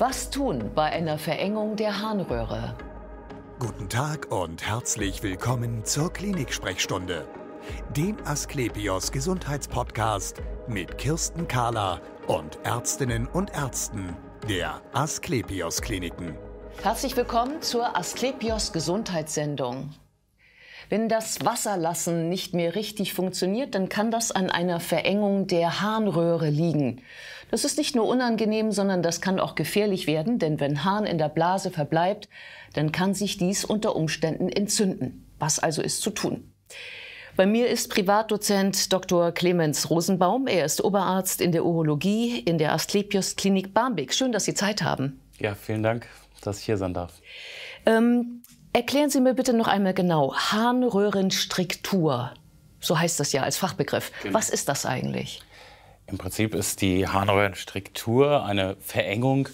Was tun bei einer Verengung der Harnröhre? Guten Tag und herzlich willkommen zur Klinik-Sprechstunde, dem Asklepios Gesundheitspodcast mit Kirsten Kahler und Ärztinnen und Ärzten der Asklepios Kliniken. Herzlich willkommen zur Asklepios Gesundheitssendung. Wenn das Wasserlassen nicht mehr richtig funktioniert, dann kann das an einer Verengung der Harnröhre liegen. Das ist nicht nur unangenehm, sondern das kann auch gefährlich werden, denn wenn Harn in der Blase verbleibt, dann kann sich dies unter Umständen entzünden. Was also ist zu tun? Bei mir ist Privatdozent Dr. Clemens Rosenbaum. Er ist Oberarzt in der Urologie in der Asklepios Klinik Barmbek. Schön, dass Sie Zeit haben. Ja, vielen Dank, dass ich hier sein darf. Ähm, Erklären Sie mir bitte noch einmal genau, Harnröhrenstriktur, so heißt das ja als Fachbegriff. Genau. Was ist das eigentlich? Im Prinzip ist die Harnröhrenstriktur eine Verengung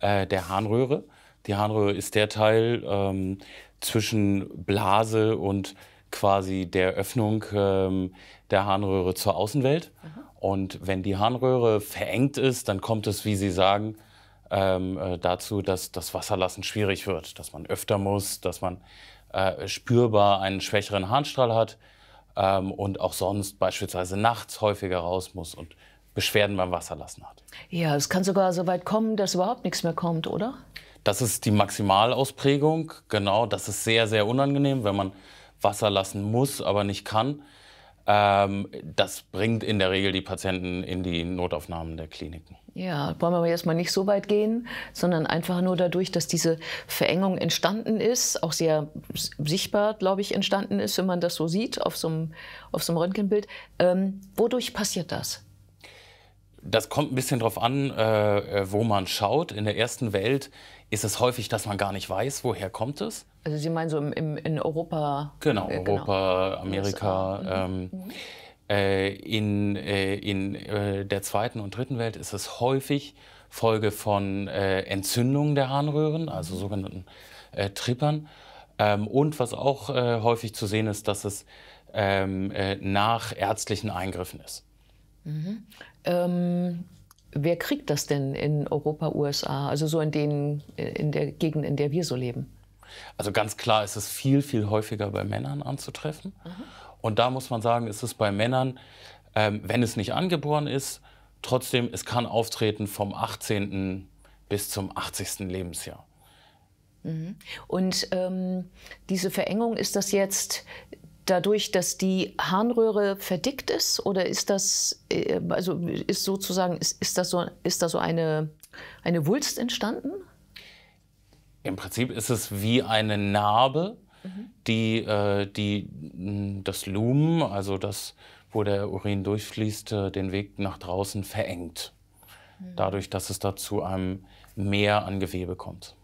äh, der Harnröhre. Die Harnröhre ist der Teil ähm, zwischen Blase und quasi der Öffnung ähm, der Harnröhre zur Außenwelt. Aha. Und wenn die Harnröhre verengt ist, dann kommt es, wie Sie sagen, ähm, äh, dazu, dass das Wasserlassen schwierig wird, dass man öfter muss, dass man äh, spürbar einen schwächeren Harnstrahl hat ähm, und auch sonst beispielsweise nachts häufiger raus muss und Beschwerden beim Wasserlassen hat. Ja, es kann sogar so weit kommen, dass überhaupt nichts mehr kommt, oder? Das ist die Maximalausprägung, genau. Das ist sehr, sehr unangenehm, wenn man Wasser lassen muss, aber nicht kann. Ähm, das bringt in der Regel die Patienten in die Notaufnahmen der Kliniken. Ja, wollen wir aber erstmal nicht so weit gehen, sondern einfach nur dadurch, dass diese Verengung entstanden ist, auch sehr sichtbar, glaube ich, entstanden ist, wenn man das so sieht auf so einem, auf so einem Röntgenbild. Ähm, wodurch passiert das? Das kommt ein bisschen darauf an, äh, äh, wo man schaut. In der ersten Welt ist es häufig, dass man gar nicht weiß, woher kommt es. Also Sie meinen so im, im in Europa? Genau, äh, genau. Europa, genau. Amerika. Also, ähm, mhm. äh, in äh, in äh, der zweiten und dritten Welt ist es häufig Folge von Entzündungen der Harnröhren, also mhm. sogenannten Trippern. Ähm, und was auch häufig zu sehen ist, dass es ähm, nach ärztlichen Eingriffen ist. Mhm. Ähm, wer kriegt das denn in Europa, USA, also so in, den, in der Gegend, in der wir so leben? Also ganz klar ist es viel, viel häufiger bei Männern anzutreffen. Mhm. Und da muss man sagen, ist es bei Männern, ähm, wenn es nicht angeboren ist, trotzdem, es kann auftreten vom 18. bis zum 80. Lebensjahr. Mhm. Und ähm, diese Verengung, ist das jetzt dadurch, dass die Harnröhre verdickt ist? Oder ist das, äh, also ist sozusagen, ist, ist, das so, ist da so eine, eine Wulst entstanden? Im Prinzip ist es wie eine Narbe, mhm. die, äh, die hm, das Lumen, also das, wo der Urin durchfließt, äh, den Weg nach draußen verengt. Mhm. Dadurch, dass es da zu einem Meer an Gewebe kommt.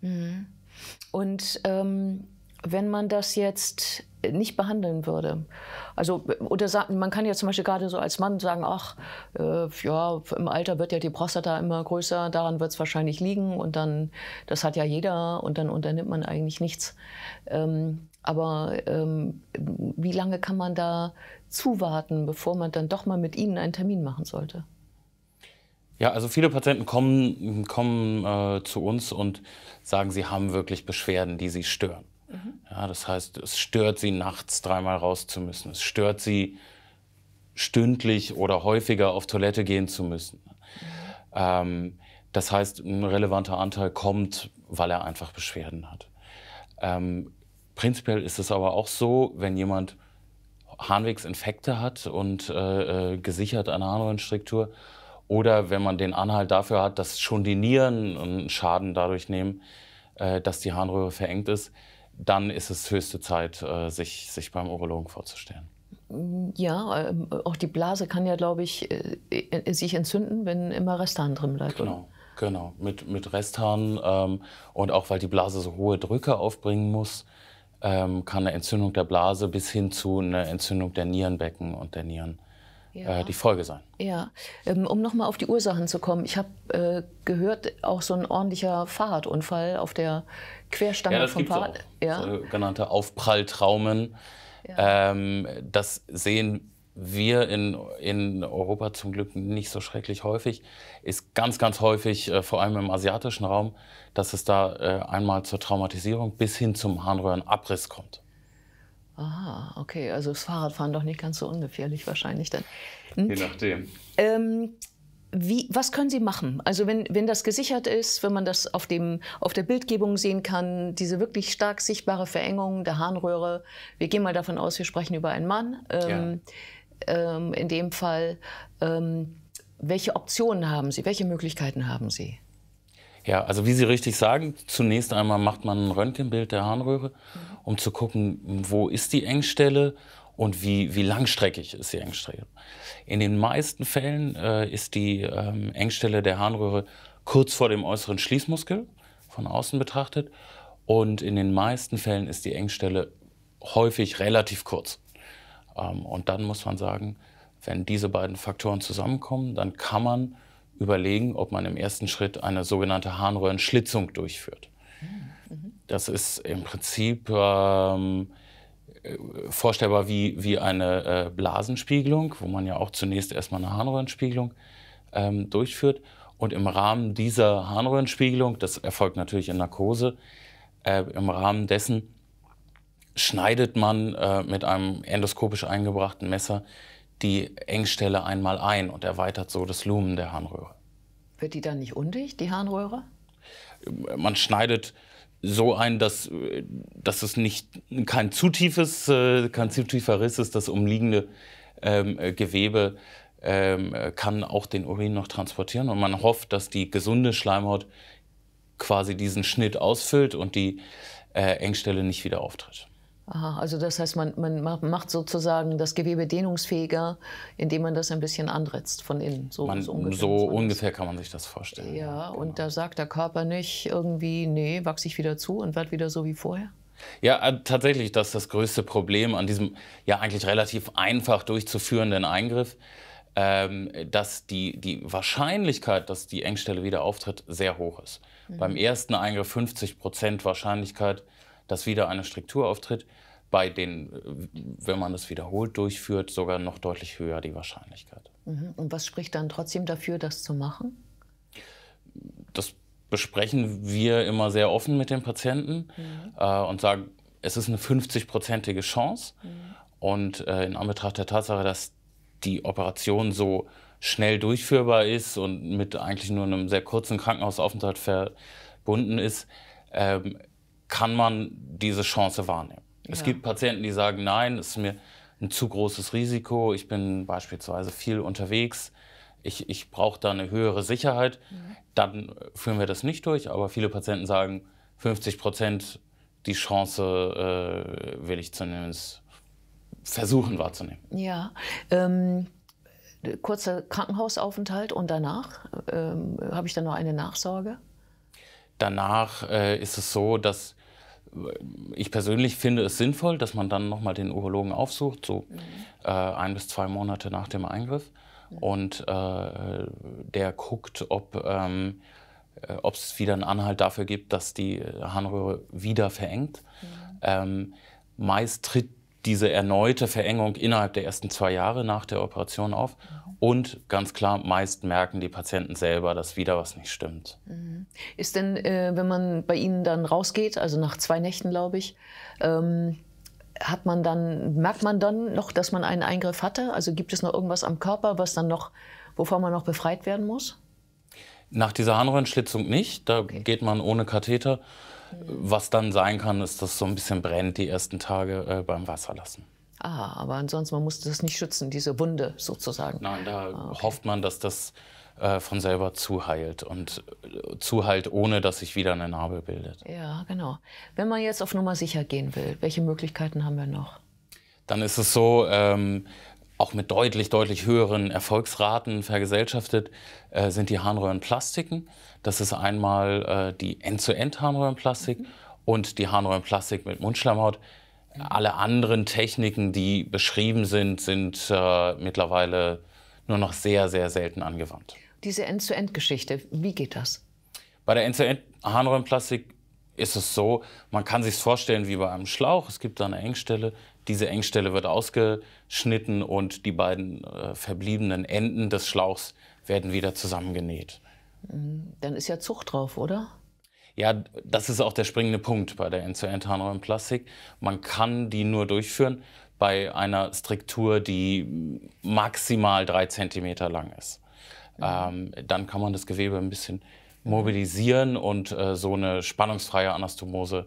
Mhm. Und ähm, wenn man das jetzt nicht behandeln würde. Also oder man kann ja zum Beispiel gerade so als Mann sagen, ach, äh, ja, im Alter wird ja die Prostata immer größer, daran wird es wahrscheinlich liegen und dann, das hat ja jeder und dann unternimmt man eigentlich nichts. Ähm, aber ähm, wie lange kann man da zuwarten, bevor man dann doch mal mit ihnen einen Termin machen sollte? Ja, also viele Patienten kommen, kommen äh, zu uns und sagen, sie haben wirklich Beschwerden, die sie stören. Ja, das heißt, es stört sie, nachts dreimal raus zu müssen. Es stört sie, stündlich oder häufiger auf Toilette gehen zu müssen. Ähm, das heißt, ein relevanter Anteil kommt, weil er einfach Beschwerden hat. Ähm, prinzipiell ist es aber auch so, wenn jemand Harnwegsinfekte hat und äh, äh gesichert eine Harnröhrenstruktur oder wenn man den Anhalt dafür hat, dass schon die Nieren einen Schaden dadurch nehmen, äh, dass die Harnröhre verengt ist, dann ist es höchste Zeit, äh, sich, sich beim Urologen vorzustellen. Ja, ähm, auch die Blase kann ja, glaube ich, äh, äh, sich entzünden, wenn immer Restharn drin bleibt. Genau, oder? genau. Mit, mit Restharn ähm, und auch weil die Blase so hohe Drücke aufbringen muss, ähm, kann eine Entzündung der Blase bis hin zu einer Entzündung der Nierenbecken und der Nieren ja. Äh, die Folge sein. Ja, ähm, um nochmal auf die Ursachen zu kommen. Ich habe äh, gehört, auch so ein ordentlicher Fahrradunfall auf der Querstange ja, das vom Fahrrad. Auch. Ja. Sogenannte Aufpralltraumen. Ja. Ähm, das sehen wir in, in Europa zum Glück nicht so schrecklich häufig. Ist ganz, ganz häufig, äh, vor allem im asiatischen Raum, dass es da äh, einmal zur Traumatisierung bis hin zum Harnröhrenabriss kommt. Aha, okay. Also das Fahrradfahren doch nicht ganz so ungefährlich wahrscheinlich dann. Hm? Je nachdem. Ähm, wie, was können Sie machen? Also wenn, wenn das gesichert ist, wenn man das auf, dem, auf der Bildgebung sehen kann, diese wirklich stark sichtbare Verengung der Harnröhre. Wir gehen mal davon aus, wir sprechen über einen Mann. Ähm, ja. ähm, in dem Fall, ähm, welche Optionen haben Sie? Welche Möglichkeiten haben Sie? Ja, also wie Sie richtig sagen, zunächst einmal macht man ein Röntgenbild der Harnröhre, um zu gucken, wo ist die Engstelle und wie, wie langstreckig ist die Engstelle. In den meisten Fällen äh, ist die ähm, Engstelle der Harnröhre kurz vor dem äußeren Schließmuskel, von außen betrachtet. Und in den meisten Fällen ist die Engstelle häufig relativ kurz. Ähm, und dann muss man sagen, wenn diese beiden Faktoren zusammenkommen, dann kann man überlegen, ob man im ersten Schritt eine sogenannte Harnröhrenschlitzung durchführt. Das ist im Prinzip ähm, äh, vorstellbar wie, wie eine äh, Blasenspiegelung, wo man ja auch zunächst erstmal eine Harnröhrenspiegelung ähm, durchführt. Und im Rahmen dieser Harnröhrenspiegelung, das erfolgt natürlich in Narkose, äh, im Rahmen dessen schneidet man äh, mit einem endoskopisch eingebrachten Messer die Engstelle einmal ein und erweitert so das Lumen der Harnröhre. Wird die dann nicht undicht, die Harnröhre? Man schneidet so ein, dass, dass es nicht, kein zu tiefes, äh, kein zu tiefer Riss ist. Das umliegende ähm, Gewebe ähm, kann auch den Urin noch transportieren. Und man hofft, dass die gesunde Schleimhaut quasi diesen Schnitt ausfüllt und die äh, Engstelle nicht wieder auftritt. Aha, also das heißt, man, man macht sozusagen das Gewebe dehnungsfähiger, indem man das ein bisschen anritzt von innen. So, man, so ungefähr, so ungefähr kann man sich das vorstellen. Ja, genau. und da sagt der Körper nicht irgendwie, nee, wachse ich wieder zu und werde wieder so wie vorher? Ja, äh, tatsächlich, das ist das größte Problem an diesem ja eigentlich relativ einfach durchzuführenden Eingriff, ähm, dass die, die Wahrscheinlichkeit, dass die Engstelle wieder auftritt, sehr hoch ist. Mhm. Beim ersten Eingriff 50 Wahrscheinlichkeit, dass wieder eine Struktur auftritt bei den, äh, wenn man es wiederholt durchführt, sogar noch deutlich höher die Wahrscheinlichkeit. Mhm. Und was spricht dann trotzdem dafür, das zu machen? Das besprechen wir immer sehr offen mit den Patienten mhm. äh, und sagen, es ist eine 50-prozentige Chance. Mhm. Und äh, in Anbetracht der Tatsache, dass die Operation so schnell durchführbar ist und mit eigentlich nur einem sehr kurzen Krankenhausaufenthalt verbunden ist, ähm, kann man diese Chance wahrnehmen. Es ja. gibt Patienten, die sagen, nein, es ist mir ein zu großes Risiko, ich bin beispielsweise viel unterwegs, ich, ich brauche da eine höhere Sicherheit. Mhm. Dann führen wir das nicht durch, aber viele Patienten sagen, 50 Prozent die Chance äh, will ich zumindest versuchen wahrzunehmen. Ja. Ähm kurzer Krankenhausaufenthalt und danach ähm, habe ich dann noch eine Nachsorge? Danach äh, ist es so, dass ich persönlich finde es sinnvoll, dass man dann nochmal den Urologen aufsucht, so mhm. äh, ein bis zwei Monate nach dem Eingriff. Mhm. Und äh, der guckt, ob ähm, es äh, wieder einen Anhalt dafür gibt, dass die Harnröhre wieder verengt. Mhm. Ähm, meist tritt diese erneute Verengung innerhalb der ersten zwei Jahre nach der Operation auf. Und ganz klar, meist merken die Patienten selber, dass wieder was nicht stimmt. Mhm. Ist denn, äh, wenn man bei Ihnen dann rausgeht, also nach zwei Nächten, glaube ich, ähm, hat man dann, merkt man dann noch, dass man einen Eingriff hatte? Also gibt es noch irgendwas am Körper, was dann noch, wovon man noch befreit werden muss? Nach dieser Harnröhrenschlitzung nicht. Da okay. geht man ohne Katheter. Was dann sein kann, ist, dass es so ein bisschen brennt die ersten Tage äh, beim Wasserlassen. Ah, aber ansonsten, man muss das nicht schützen, diese Wunde sozusagen. Nein, da ah, okay. hofft man, dass das äh, von selber zuheilt und äh, zuheilt, ohne dass sich wieder eine Narbe bildet. Ja, genau. Wenn man jetzt auf Nummer sicher gehen will, welche Möglichkeiten haben wir noch? Dann ist es so, ähm, auch mit deutlich, deutlich höheren Erfolgsraten vergesellschaftet, äh, sind die Harnröhrenplastiken. Das ist einmal äh, die End-zu-End-Harnröhrenplastik mhm. und die Harnröhrenplastik mit Mundschleimhaut. Mhm. Alle anderen Techniken, die beschrieben sind, sind äh, mittlerweile nur noch sehr, sehr selten angewandt. Diese End-zu-End-Geschichte, wie geht das? Bei der End-zu-End-Harnröhrenplastik ist es so, man kann sich vorstellen wie bei einem Schlauch. Es gibt da eine Engstelle. Diese Engstelle wird ausgeschnitten und die beiden äh, verbliebenen Enden des Schlauchs werden wieder zusammengenäht. Dann ist ja Zucht drauf, oder? Ja, das ist auch der springende Punkt bei der End-zu-End-Harnröhre Plastik. Man kann die nur durchführen bei einer Struktur, die maximal drei Zentimeter lang ist. Mhm. Ähm, dann kann man das Gewebe ein bisschen mobilisieren und äh, so eine spannungsfreie Anastomose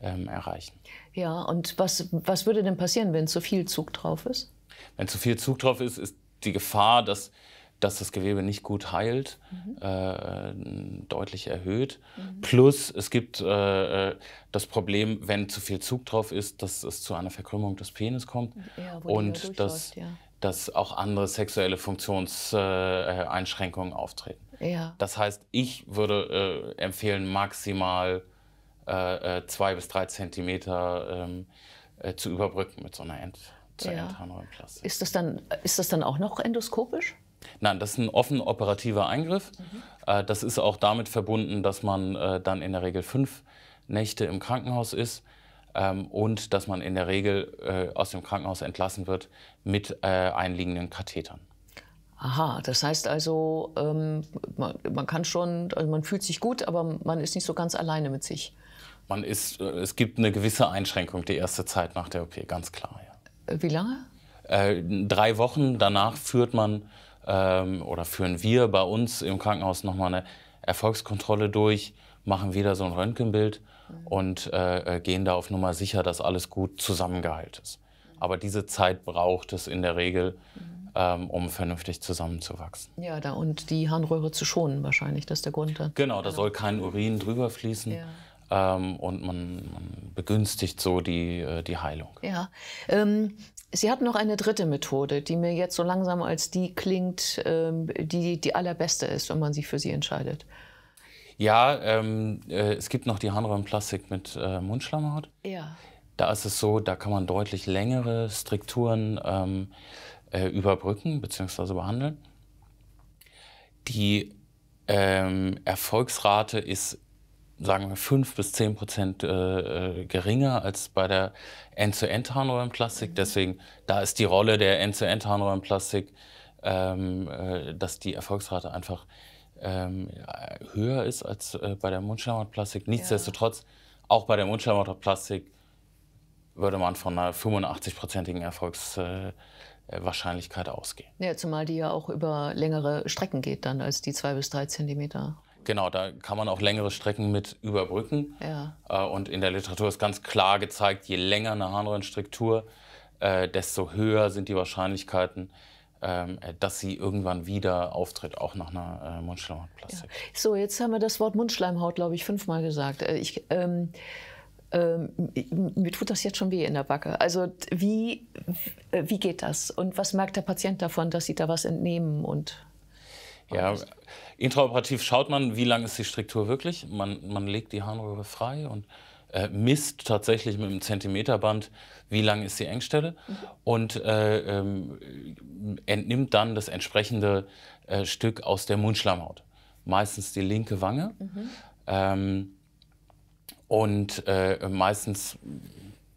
ähm, erreichen. Ja, und was, was würde denn passieren, wenn zu viel Zug drauf ist? Wenn zu viel Zug drauf ist, ist die Gefahr, dass dass das Gewebe nicht gut heilt, mhm. äh, äh deutlich erhöht. Mhm. Plus es gibt äh, äh, das Problem, wenn zu viel Zug drauf ist, dass es zu einer Verkrümmung des Penis kommt ja, und dass, ja. dass auch andere sexuelle Funktionseinschränkungen äh, auftreten. Ja. Das heißt, ich würde äh, empfehlen, maximal zwei bis drei Zentimeter ähm, zu überbrücken mit so einer End. Ja. Ist das, dann, ist das dann auch noch endoskopisch? Nein, das ist ein offen operativer Eingriff. Mhm. Äh, das ist auch damit verbunden, dass man äh, dann in der Regel fünf Nächte im Krankenhaus ist ähm, und dass man in der Regel äh, aus dem Krankenhaus entlassen wird mit einliegenden Kathetern. Aha, das heißt also, ähm, man, kann schon, also man fühlt sich gut, aber man ist nicht so ganz alleine mit sich. Man ist, es gibt eine gewisse Einschränkung die erste Zeit nach der OP, ganz klar. Ja. Wie lange? drei Wochen. Danach führt man ähm, oder führen wir bei uns im Krankenhaus nochmal eine Erfolgskontrolle durch, machen wieder so ein Röntgenbild mhm. und äh, äh, gehen da auf Nummer sicher, dass alles gut zusammengeheilt ist. Aber diese Zeit braucht es in der Regel, mhm. ähm, um vernünftig zusammenzuwachsen. Ja, da und die Harnröhre zu schonen wahrscheinlich, das ist der Grund. Da genau, da soll kein Urin drüber fließen. Ja. Ähm, und man, man, begünstigt so die, äh, die Heilung. Ja, ähm, Sie hatten noch eine dritte Methode, die mir jetzt so langsam als die klingt, ähm, die die allerbeste ist, wenn man sich für sie entscheidet. Ja, ähm, äh, es gibt noch die Harnröhrenplastik mit äh, Mundschleimhaut. Ja. Da ist es so, da kann man deutlich längere Strukturen ähm, äh, überbrücken bzw. behandeln. Die ähm, Erfolgsrate ist sagen wir, 5 bis 10 Prozent äh, äh, geringer als bei der End-zu-End-Harnröhrenplastik. Mhm. Deswegen, da ist die Rolle der End-zu-End-Harnröhrenplastik, ähm, äh, dass die Erfolgsrate einfach ähm, äh, höher ist als äh, bei der Mundschleimhautplastik. Nichtsdestotrotz, ja. auch bei der Mundschleimhautplastik würde man von einer 85-prozentigen Erfolgswahrscheinlichkeit äh, ausgehen. Ja, zumal die ja auch über längere Strecken geht dann als die zwei bis drei Zentimeter Genau, da kann man auch längere Strecken mit überbrücken. Ja. Äh, und in der Literatur ist ganz klar gezeigt, je länger eine Harnröhrenstruktur, äh, desto höher sind die Wahrscheinlichkeiten, ähm, äh, dass sie irgendwann wieder auftritt, auch nach einer äh, Mundschleimhautplastik. Ja. So, jetzt haben wir das Wort Mundschleimhaut, glaube ich, fünfmal gesagt. Äh, ich, ähm, ähm, mir tut das jetzt schon weh in der Backe. Also wie, äh, wie geht das? Und was merkt der Patient davon, dass sie da was entnehmen und ja, intraoperativ schaut man, wie lang ist die Struktur wirklich. Man, man legt die Harnröhre frei und äh, misst tatsächlich mit einem Zentimeterband, wie lang ist die Engstelle mhm. und äh, ähm, entnimmt dann das entsprechende äh, Stück aus der Mundschlammhaut. Meistens die linke Wange mhm. ähm, und äh, meistens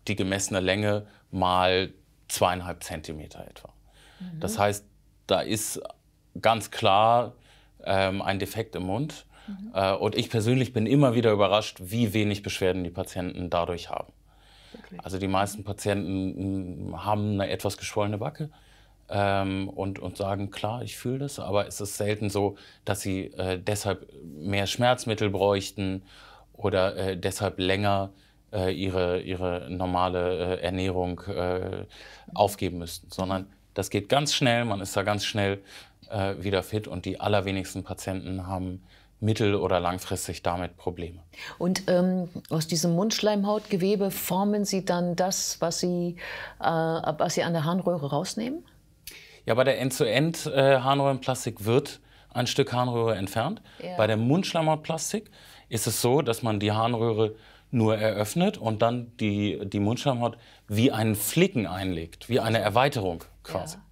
die gemessene Länge mal zweieinhalb Zentimeter etwa. Mhm. Das heißt, da ist ganz klar ähm, ein Defekt im Mund. Mhm. Äh, und ich persönlich bin immer wieder überrascht, wie wenig Beschwerden die Patienten dadurch haben. Okay. Also die meisten Patienten mm, haben eine etwas geschwollene Backe ähm, und, und sagen, klar, ich fühle das, aber es ist selten so, dass sie äh, deshalb mehr Schmerzmittel bräuchten oder äh, deshalb länger äh, ihre, ihre normale äh, Ernährung äh, aufgeben müssten, sondern das geht ganz schnell, man ist da ganz schnell äh, wieder fit und die allerwenigsten Patienten haben mittel- oder langfristig damit Probleme. Und ähm, aus diesem Mundschleimhautgewebe formen Sie dann das, was Sie, äh, was Sie an der Harnröhre rausnehmen? Ja, bei der End-zu-End-Harnröhrenplastik äh, wird ein Stück Harnröhre entfernt. Ja. Bei der Mundschleimhautplastik ist es so, dass man die Harnröhre nur eröffnet und dann die, die Mundschleimhaut wie einen Flicken einlegt, wie eine Erweiterung quasi. Ja.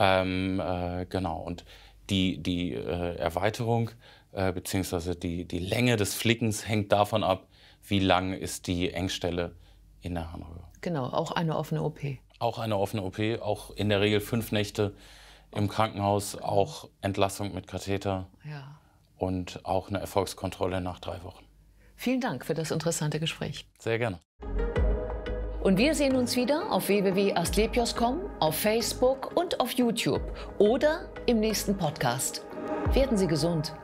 Ähm, äh, genau, und die, die äh, Erweiterung äh, bzw. Die, die Länge des Flickens hängt davon ab, wie lang ist die Engstelle in der Harnröhre. Genau, auch eine offene OP. Auch eine offene OP, auch in der Regel fünf Nächte im Krankenhaus, auch Entlassung mit Katheter ja. und auch eine Erfolgskontrolle nach drei Wochen. Vielen Dank für das interessante Gespräch. Sehr gerne. Und wir sehen uns wieder auf www.astlepios.com, auf Facebook und auf YouTube oder im nächsten Podcast. Werden Sie gesund!